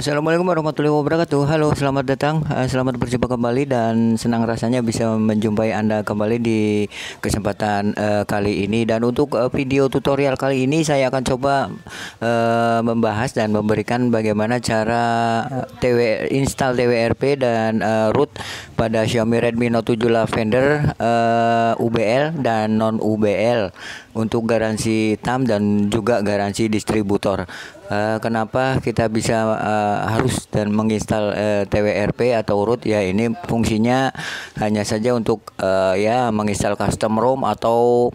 Assalamualaikum warahmatullahi wabarakatuh. Halo, selamat datang, eh, selamat berjumpa kembali dan senang rasanya bisa menjumpai anda kembali di kesempatan uh, kali ini. Dan untuk uh, video tutorial kali ini saya akan coba uh, membahas dan memberikan bagaimana cara TW install TWRP dan uh, root pada Xiaomi Redmi Note 7 Lavender uh, UBL dan non UBL untuk garansi tam dan juga garansi distributor. Eh, kenapa kita bisa uh, harus dan menginstal uh, eh, TWRP atau root ya ini fungsinya hanya saja untuk uh, ya menginstal custom ROM atau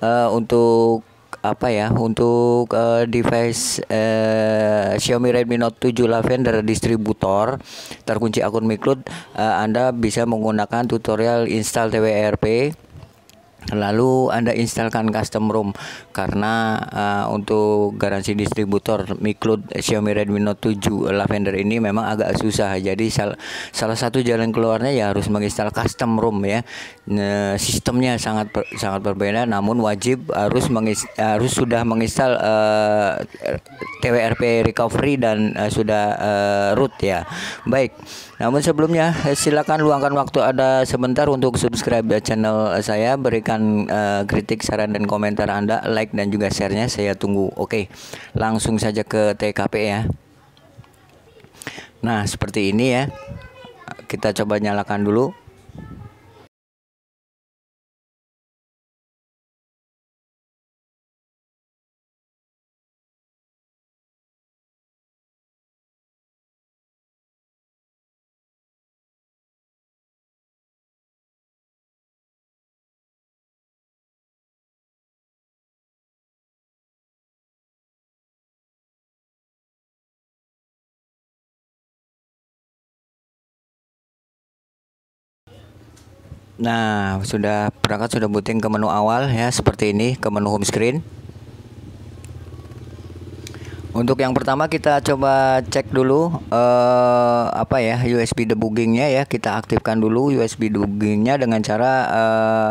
uh, untuk apa ya untuk uh, device uh, Xiaomi Redmi Note 7 Lavender distributor terkunci akun MiCloud uh, Anda bisa menggunakan tutorial install TWRP lalu anda instalkan custom ROM karena uh, untuk garansi distributor Miklud Xiaomi Redmi Note 7 Lavender ini memang agak susah jadi sal salah satu jalan keluarnya ya harus menginstal custom ROM ya ne nah, sistemnya sangat ber sangat berbeda namun wajib harus harus sudah menginstal uh, eh, TWRP recovery dan uh, sudah uh, root ya baik namun sebelumnya eh, silakan luangkan waktu ada sebentar untuk subscribe ya channel eh, saya, berikan uh, kritik, saran dan komentar Anda, like dan juga share-nya saya tunggu. Oke. Langsung saja ke TKP ya. Nah, seperti ini ya. Kita coba nyalakan dulu. Nah, sudah perangkat sudah booting ke menu awal ya seperti ini ke menu home screen. Untuk yang pertama kita coba cek dulu uh, apa ya USB debuggingnya ya kita aktifkan dulu USB debuggingnya dengan cara uh,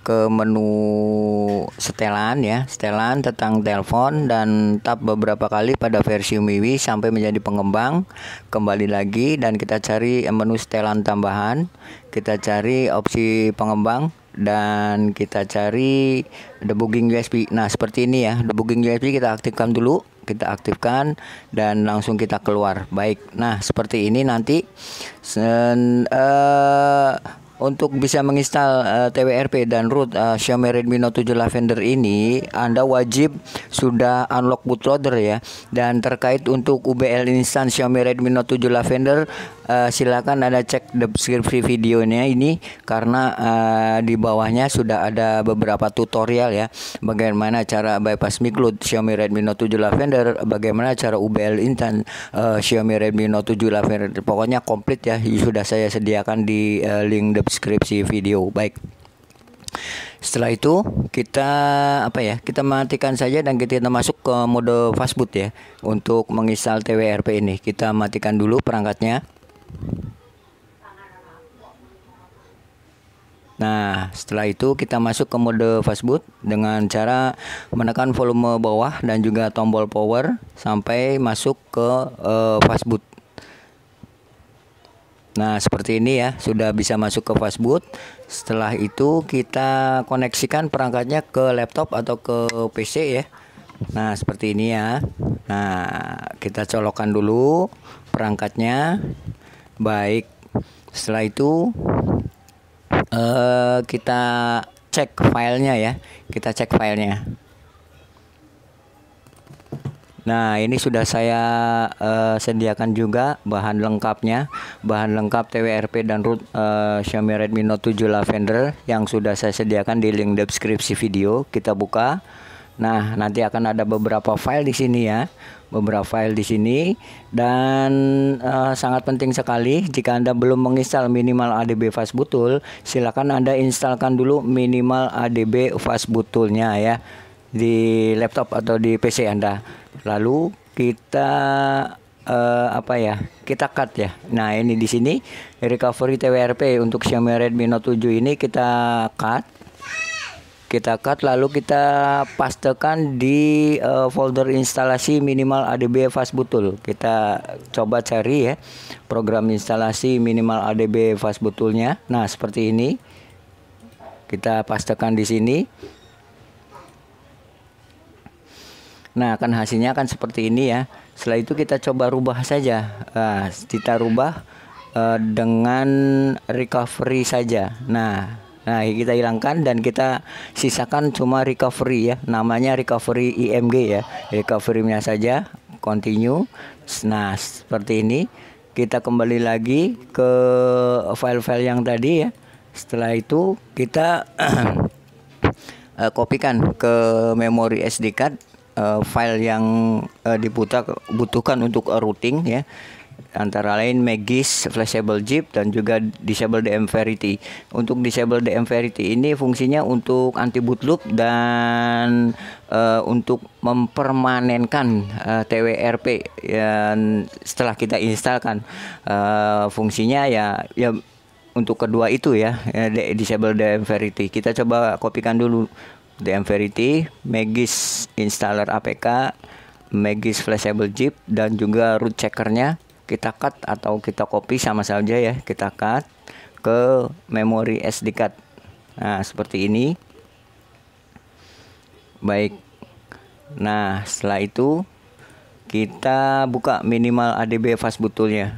ke menu setelan ya, setelan tentang telepon dan tap beberapa kali pada versi Miwi sampai menjadi pengembang. Kembali lagi dan kita cari menu setelan tambahan, kita cari opsi pengembang dan kita cari debugging USB. Nah, seperti ini ya, debugging USB kita aktifkan dulu kita aktifkan dan langsung kita keluar baik nah seperti ini nanti sen, uh, untuk bisa menginstal uh, eh, TWRP dan root uh, Xiaomi Redmi Note 7 Lavender ini, Anda wajib sudah unlock bootloader ya. Dan terkait untuk UBL instan Xiaomi Redmi Note 7 Lavender, uh, silakan Anda cek deskripsi videonya ini karena uh, di bawahnya sudah ada beberapa tutorial ya bagaimana cara bypass miklud Xiaomi Redmi Note 7 Lavender, bagaimana cara UBL instan uh, Xiaomi Redmi Note 7 Lavender. Pokoknya komplit ya sudah saya sediakan di uh, link deskripsi deskripsi video. Baik. Setelah itu kita apa ya? Kita matikan saja dan kita masuk ke mode fastboot ya untuk menginstal TWRP ini. Kita matikan dulu perangkatnya. Nah, setelah itu kita masuk ke mode fastboot dengan cara menekan volume bawah dan juga tombol power sampai masuk ke uh, eh, fastboot. Nah, seperti ini ya, sudah bisa masuk ke fastboot. Setelah itu kita koneksikan perangkatnya ke laptop atau ke PC ya. Nah, seperti ini ya. Nah, kita colokan dulu perangkatnya. Baik. Setelah itu eh, kita cek filenya ya. Kita cek filenya. Nah, ini sudah saya uh, sediakan juga bahan lengkapnya, bahan lengkap TWRP dan root uh, Xiaomi Redmi Note 7 Lavender yang sudah saya sediakan di link deskripsi video. Kita buka. Nah, nanti akan ada beberapa file di sini ya. Beberapa file di sini dan uh, sangat penting sekali jika Anda belum menginstal minimal ADB tool silakan Anda instalkan dulu minimal ADB toolnya ya di laptop atau di PC Anda lalu kita uh, apa ya kita cut ya nah ini di sini recovery TWRP untuk Xiaomi Redmi Note 7 ini kita cut kita cut lalu kita pastekan di uh, folder instalasi minimal ADB fast kita coba cari ya program instalasi minimal ADB fast nah seperti ini kita pastekan di sini Nah, akan hasilnya akan seperti ini ya. Setelah itu kita coba rubah saja. Nah, kita rubah uh, dengan recovery saja. Nah, nah kita hilangkan dan kita sisakan cuma recovery ya. Namanya recovery IMG ya. Recovery-nya saja continue. Nah, seperti ini kita kembali lagi ke file-file yang tadi ya. Setelah itu kita kopikan eh, ke memori SD card uh, file yang uh, diputar butuhkan untuk uh, routing ya antara lain Magis, Flashable Zip dan juga Disable DM Verity. Untuk Disable DM Verity ini fungsinya untuk anti boot loop dan uh, untuk mempermanenkan uh, TWRP yang setelah kita instalkan. Uh, fungsinya ya ya untuk kedua itu ya, ya disable DM Verity. Kita coba kopikan dulu DM Verity, Magis installer APK, Magis flashable zip dan juga root checkernya kita cut atau kita copy sama saja ya kita cut ke memori SD card nah seperti ini baik nah setelah itu kita buka minimal ADB fast butulnya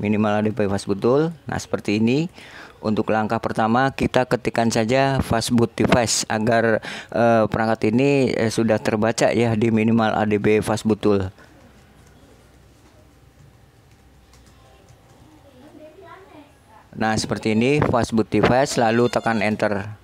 minimal ADB fast butul nah seperti ini untuk langkah pertama kita ketikkan saja fastboot device agar uh, perangkat ini uh, sudah terbaca ya di minimal ADB fastboot tool. Nah, seperti ini fastboot device lalu tekan enter.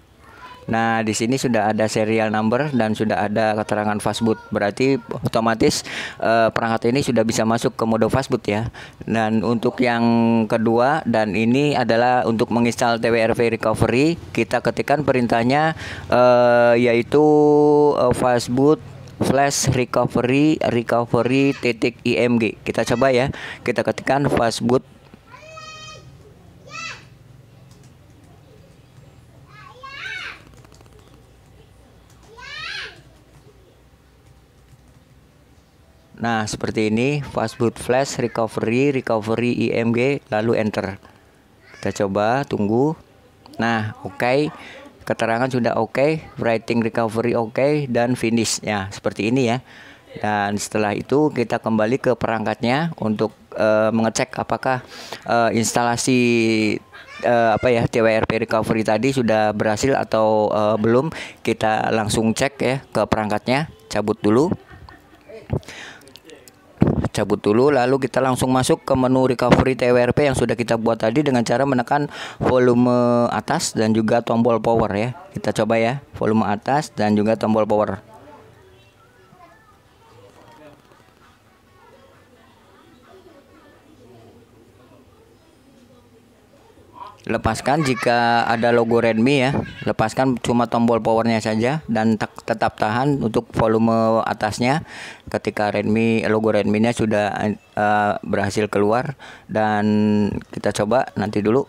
Nah, di sini sudah ada serial number dan sudah ada keterangan fastboot. Berarti otomatis uh, perangkat ini sudah bisa masuk ke mode fastboot ya. Dan untuk yang kedua dan ini adalah untuk menginstal TWRV recovery, kita ketikkan perintahnya uh, yaitu uh, fastboot flash recovery recovery titik img kita coba ya kita ketikkan fastboot Nah, seperti ini fastboot flash recovery recovery IMG lalu enter. Kita coba tunggu. Nah, oke. Okay. Keterangan sudah oke, okay. writing recovery oke okay. dan finish ya, seperti ini ya. Dan setelah itu kita kembali ke perangkatnya untuk uh, mengecek apakah uh, instalasi uh, apa ya TWRP recovery tadi sudah berhasil atau uh, belum. Kita langsung cek ya ke perangkatnya. Cabut dulu cabut dulu lalu kita langsung masuk ke menu recovery TWRP yang sudah kita buat tadi dengan cara menekan volume atas dan juga tombol power ya kita coba ya volume atas dan juga tombol power Lepaskan jika ada logo Redmi ya. Lepaskan cuma tombol powernya saja dan tetap tahan untuk volume atasnya ketika Redmi logo Redmi-nya sudah uh, berhasil keluar dan kita coba nanti dulu.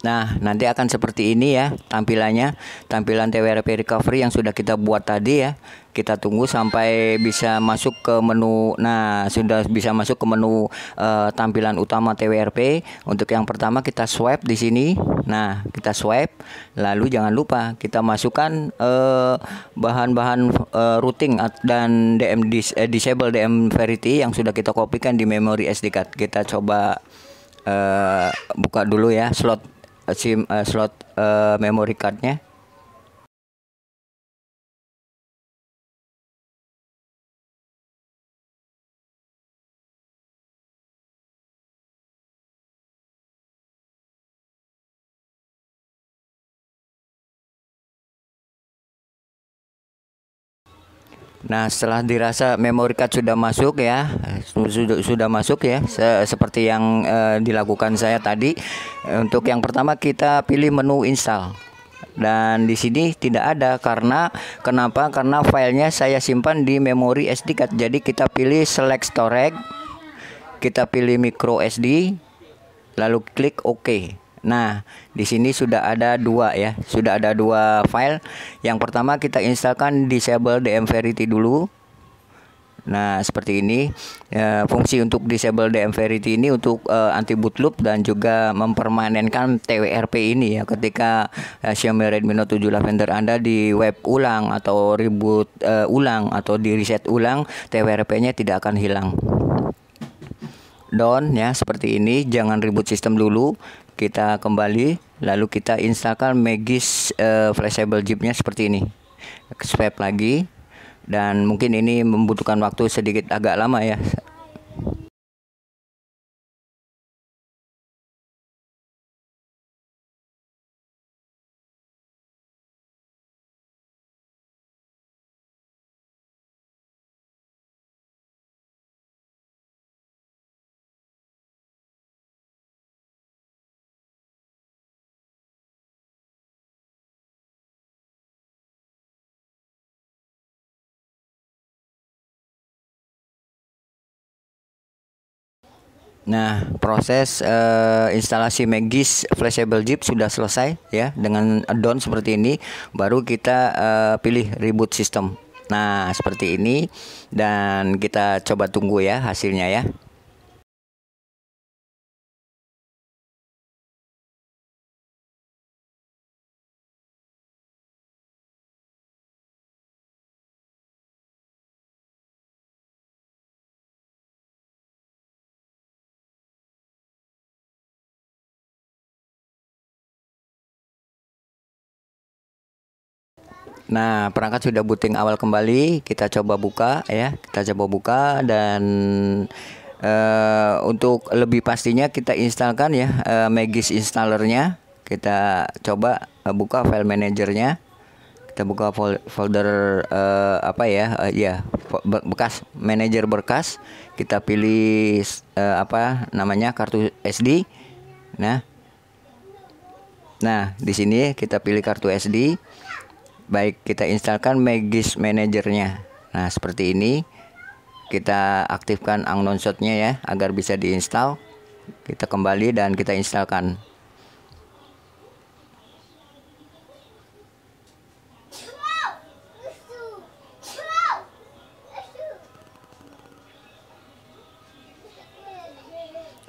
Nah, nanti akan seperti ini ya tampilannya, tampilan TWRP recovery yang sudah kita buat tadi ya. Kita tunggu sampai bisa masuk ke menu. Nah, sudah bisa masuk ke menu uh, tampilan utama TWRP. Untuk yang pertama kita swipe di sini. Nah, kita swipe. Lalu jangan lupa kita masukkan eh, bahan-bahan uh, uh, routing dan DM dis uh, disable DM Verity yang sudah kita kopikan di memori SD card. Kita coba uh, buka dulu ya slot SIM uh, slot uh, memory cardnya Nah, setelah dirasa memory card sudah masuk ya, sudah sudah masuk ya, se seperti yang e, dilakukan saya tadi. Untuk yang pertama kita pilih menu install. Dan di sini tidak ada karena kenapa? Karena filenya saya simpan di memori SD card. Jadi kita pilih select storage, kita pilih micro SD, lalu klik OK. Nah, di sini sudah ada dua ya, sudah ada dua file. Yang pertama kita instalkan disable DM Verity dulu. Nah, seperti ini e, fungsi untuk disable DM Verity ini untuk e, anti boot loop dan juga mempermanenkan TWRP ini ya ketika e, Xiaomi Redmi Note 7 Lavender Anda di web ulang atau reboot e, ulang atau di reset ulang, TWRP-nya tidak akan hilang down ya seperti ini jangan ribut sistem dulu kita kembali lalu kita instalkan Magis uh, eh, flashable jeepnya seperti ini swipe lagi dan mungkin ini membutuhkan waktu sedikit agak lama ya Nah, proses uh, instalasi Magis Flashable Jeep sudah selesai ya dengan down seperti ini baru kita uh, pilih reboot system. Nah, seperti ini dan kita coba tunggu ya hasilnya ya. Nah, perangkat sudah booting awal kembali. Kita coba buka ya. Kita coba buka dan uh, untuk lebih pastinya kita instalkan ya uh, Magis installernya. Kita coba uh, buka file manajernya. Kita buka folder uh, apa ya? Uh, ya, bekas manajer berkas. Kita pilih uh, apa namanya? kartu SD. Nah, Nah, di sini kita pilih kartu SD baik kita instalkan Magis manajernya Nah seperti ini kita aktifkan angnon shotnya ya agar bisa diinstal. Kita kembali dan kita instalkan.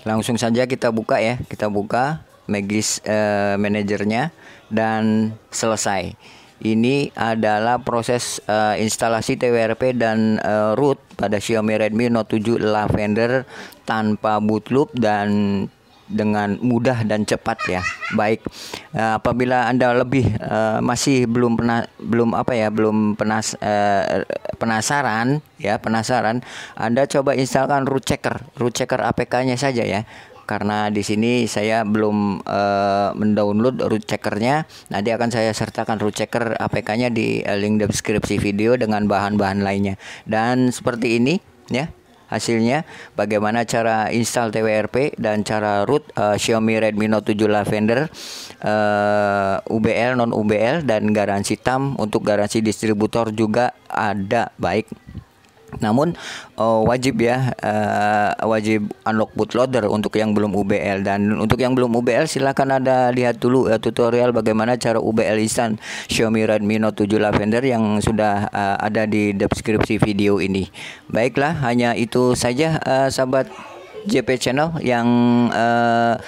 Langsung saja kita buka ya, kita buka Magis uh, manajernya dan selesai ini adalah proses uh, instalasi TWRP dan uh, root pada Xiaomi Redmi Note 7 Lavender tanpa bootloop dan dengan mudah dan cepat ya. Baik. Uh, apabila Anda lebih uh, masih belum pernah belum apa ya, belum penas uh, penasaran ya, penasaran, Anda coba instalkan root checker, root checker APK-nya saja ya karena di sini saya belum uh, mendownload root checkernya nanti akan saya sertakan root checker APK-nya di eh, link deskripsi video dengan bahan-bahan lainnya dan seperti ini ya hasilnya bagaimana cara install TWRP dan cara root uh, Xiaomi Redmi Note 7 Lavender uh, UBL non UBL dan garansi TAM untuk garansi distributor juga ada baik namun uh, wajib ya uh, wajib unlock bootloader untuk yang belum UBL dan untuk yang belum UBL silahkan ada lihat dulu uh, tutorial bagaimana cara UBL instan Xiaomi Redmi Note 7 Lavender yang sudah uh, ada di deskripsi video ini. Baiklah hanya itu saja uh, sahabat JP Channel yang uh,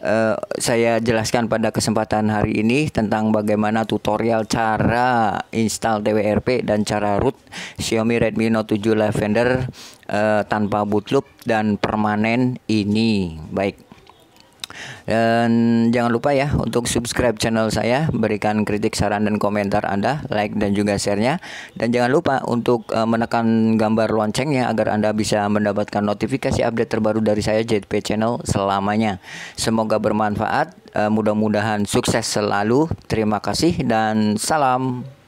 Eh, saya jelaskan pada kesempatan hari ini tentang bagaimana tutorial cara install TWRP dan cara root Xiaomi Redmi Note 7 Lavender uh, tanpa bootloop dan permanen ini. Baik. Dan jangan lupa ya untuk subscribe channel saya, berikan kritik, saran dan komentar Anda, like dan juga share-nya. Dan jangan lupa untuk eh, menekan gambar loncengnya agar Anda bisa mendapatkan notifikasi update terbaru dari saya JP Channel selamanya. Semoga bermanfaat, eh, mudah-mudahan sukses selalu. Terima kasih dan salam.